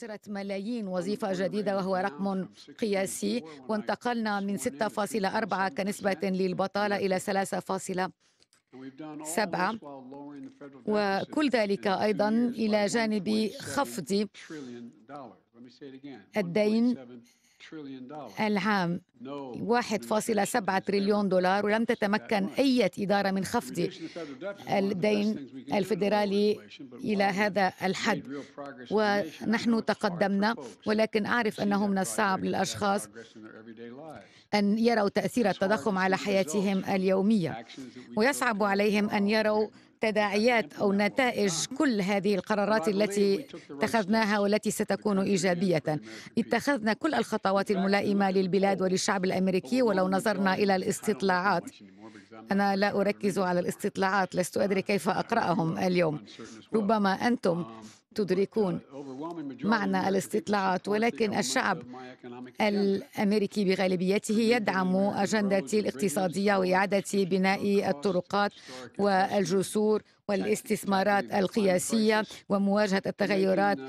أسرت ملايين وظيفة جديدة وهو رقم قياسي وانتقلنا من 6.4 كنسبة للبطالة إلى 3.7 سبعة وكل ذلك أيضا إلى جانب خفض الدين العام 1.7 تريليون دولار ولم تتمكن أي إدارة من خفض الدين الفيدرالي إلى هذا الحد ونحن تقدمنا ولكن أعرف أنه من الصعب للأشخاص أن يروا تأثير التضخم على حياتهم اليومية ويصعب عليهم أن يروا تداعيات أو نتائج كل هذه القرارات التي اتخذناها والتي ستكون إيجابية اتخذنا كل الخطوات الملائمة للبلاد وللشعب الأمريكي ولو نظرنا إلى الاستطلاعات أنا لا أركز على الاستطلاعات لست أدري كيف أقرأهم اليوم ربما أنتم تدركون معنى الاستطلاعات ولكن الشعب الامريكي بغالبيته يدعم اجندتي الاقتصاديه واعاده بناء الطرقات والجسور والاستثمارات القياسية ومواجهة التغيرات uh,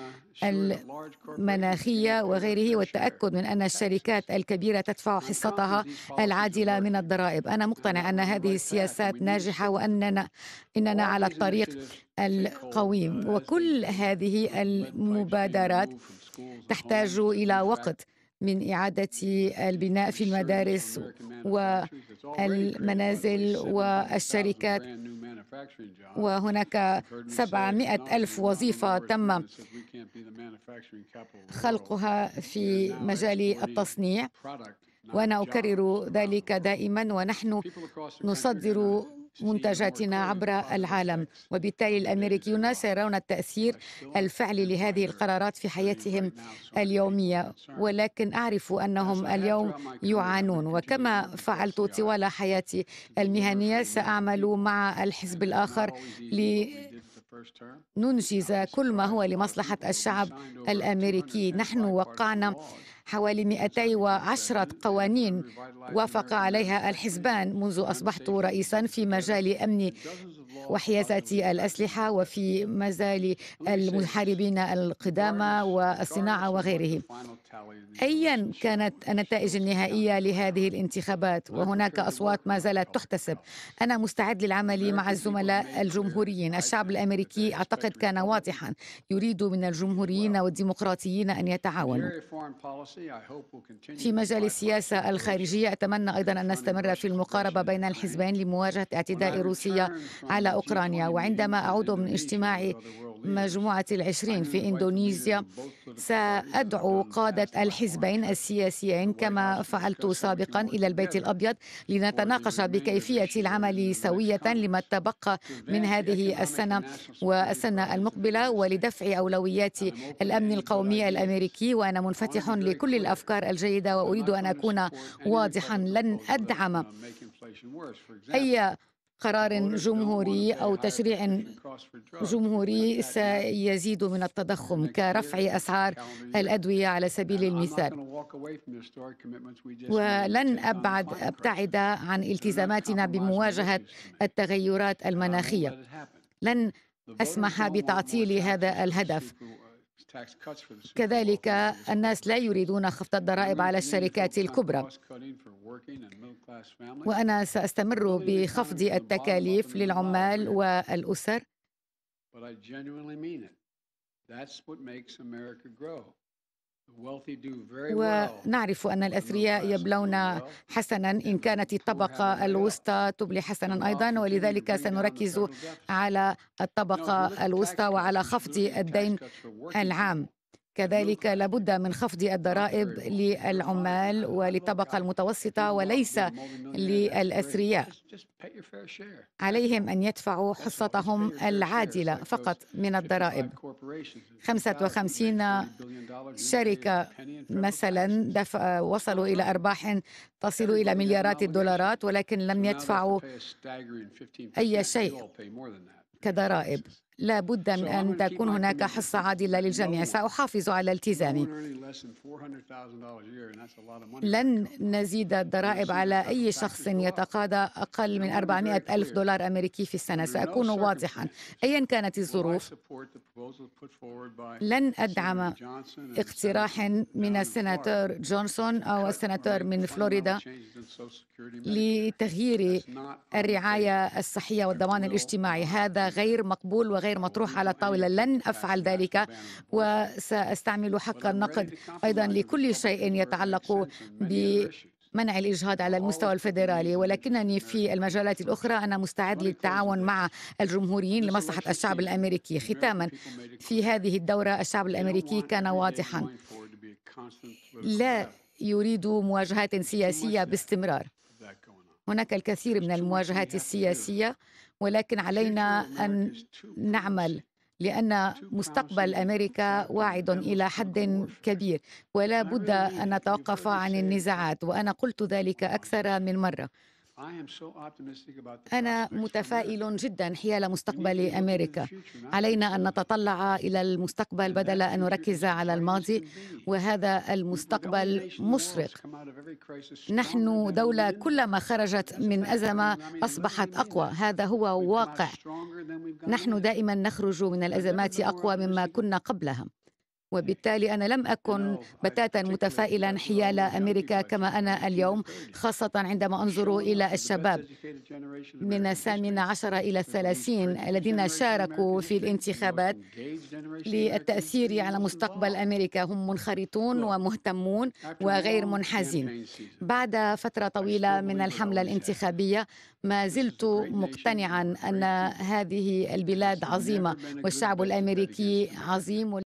المناخية وغيره والتأكد من أن الشركات الكبيرة تدفع حصتها العادلة من الضرائب أنا مقتنع أن هذه السياسات ناجحة وأننا إننا على الطريق القويم uh, وكل هذه المبادرات تحتاج إلى وقت من إعادة البناء في المدارس والمنازل والشركات وهناك 700 ألف وظيفة تم خلقها في مجال التصنيع وأنا أكرر ذلك دائما ونحن نصدر منتجاتنا عبر العالم وبالتالي الأمريكيون سيرون التأثير الفعلي لهذه القرارات في حياتهم اليومية ولكن أعرف أنهم اليوم يعانون وكما فعلت طوال حياتي المهنية سأعمل مع الحزب الآخر لننجز كل ما هو لمصلحة الشعب الأمريكي نحن وقعنا حوالي 210 قوانين وافق عليها الحزبان منذ أصبحت رئيسا في مجال أمن وحيازة الأسلحة وفي مازال المحاربين القدامى والصناعة وغيره أيا كانت النتائج النهائية لهذه الانتخابات وهناك أصوات ما زالت تحتسب أنا مستعد للعمل مع الزملاء الجمهوريين الشعب الأمريكي أعتقد كان واضحا يريد من الجمهوريين والديمقراطيين أن يتعاونوا في مجال السياسة الخارجية أتمنى أيضا أن نستمر في المقاربة بين الحزبين لمواجهة اعتداء روسيا على على أوكرانيا وعندما أعود من اجتماع مجموعة العشرين في إندونيسيا سأدعو قادة الحزبين السياسيين كما فعلت سابقا إلى البيت الأبيض لنتناقش بكيفية العمل سوية لما تبقى من هذه السنة والسنة المقبلة ولدفع أولويات الأمن القومي الأمريكي وأنا منفتح لكل الأفكار الجيدة وأريد أن أكون واضحا لن أدعم أي قرار جمهوري أو تشريع جمهوري سيزيد من التضخم كرفع أسعار الأدوية على سبيل المثال ولن أبعد أبتعد عن التزاماتنا بمواجهة التغيرات المناخية لن أسمح بتعطيل هذا الهدف كذلك الناس لا يريدون خفض الضرائب على الشركات الكبرى وانا ساستمر بخفض التكاليف للعمال والاسر ونعرف أن الأثرياء يبلون حسنا إن كانت الطبقة الوسطى تبلي حسنا أيضا ولذلك سنركز على الطبقة الوسطى وعلى خفض الدين العام كذلك لابد من خفض الضرائب للعمال وللطبقة المتوسطة وليس للأثرياء عليهم أن يدفعوا حصتهم العادلة فقط من الضرائب 55 شركة مثلا دفع وصلوا إلى أرباح تصل إلى مليارات الدولارات ولكن لم يدفعوا أي شيء كضرائب لا بد من أن تكون هناك حصة عادلة للجميع سأحافظ على التزامي لن نزيد الضرائب على أي شخص يتقاضى أقل من 400 ألف دولار أمريكي في السنة سأكون واضحا أيا كانت الظروف لن أدعم اقتراح من السناتور جونسون أو السناتور من فلوريدا لتغيير الرعاية الصحية والضمان الاجتماعي هذا غير مقبول وغير غير مطروح على الطاولة لن أفعل ذلك وسأستعمل حق النقد أيضا لكل شيء يتعلق ب منع الإجهاض على المستوى الفيدرالي ولكنني في المجالات الأخرى أنا مستعد للتعاون مع الجمهوريين لمصلحة الشعب الأمريكي ختاما في هذه الدورة الشعب الأمريكي كان واضحا لا يريد مواجهات سياسية باستمرار هناك الكثير من المواجهات السياسيه ولكن علينا ان نعمل لأن مستقبل أمريكا واعد إلى حد كبير ولا بد أن نتوقف عن النزاعات وأنا قلت ذلك أكثر من مرة أنا متفائل جدا حيال مستقبل أمريكا علينا أن نتطلع إلى المستقبل بدل أن نركز على الماضي وهذا المستقبل مشرق نحن دولة كلما خرجت من أزمة أصبحت أقوى هذا هو واقع نحن دائما نخرج من الأزمات أقوى مما كنا قبلها وبالتالي أنا لم أكن بتاتا متفائلا حيال أمريكا كما أنا اليوم خاصة عندما أنظر إلى الشباب من الثامن عشر إلى الثلاثين الذين شاركوا في الانتخابات للتأثير على مستقبل أمريكا هم منخرطون ومهتمون وغير منحازين بعد فترة طويلة من الحملة الانتخابية ما زلت مقتنعا أن هذه البلاد عظيمة والشعب الأمريكي عظيم